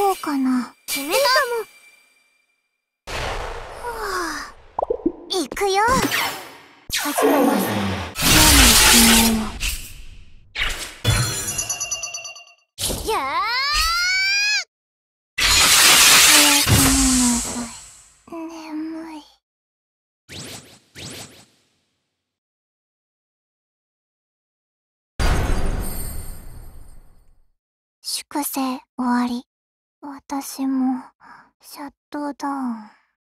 こうかな決めたもはあ行くよ始めます粛清終わり。私もシャットダウン。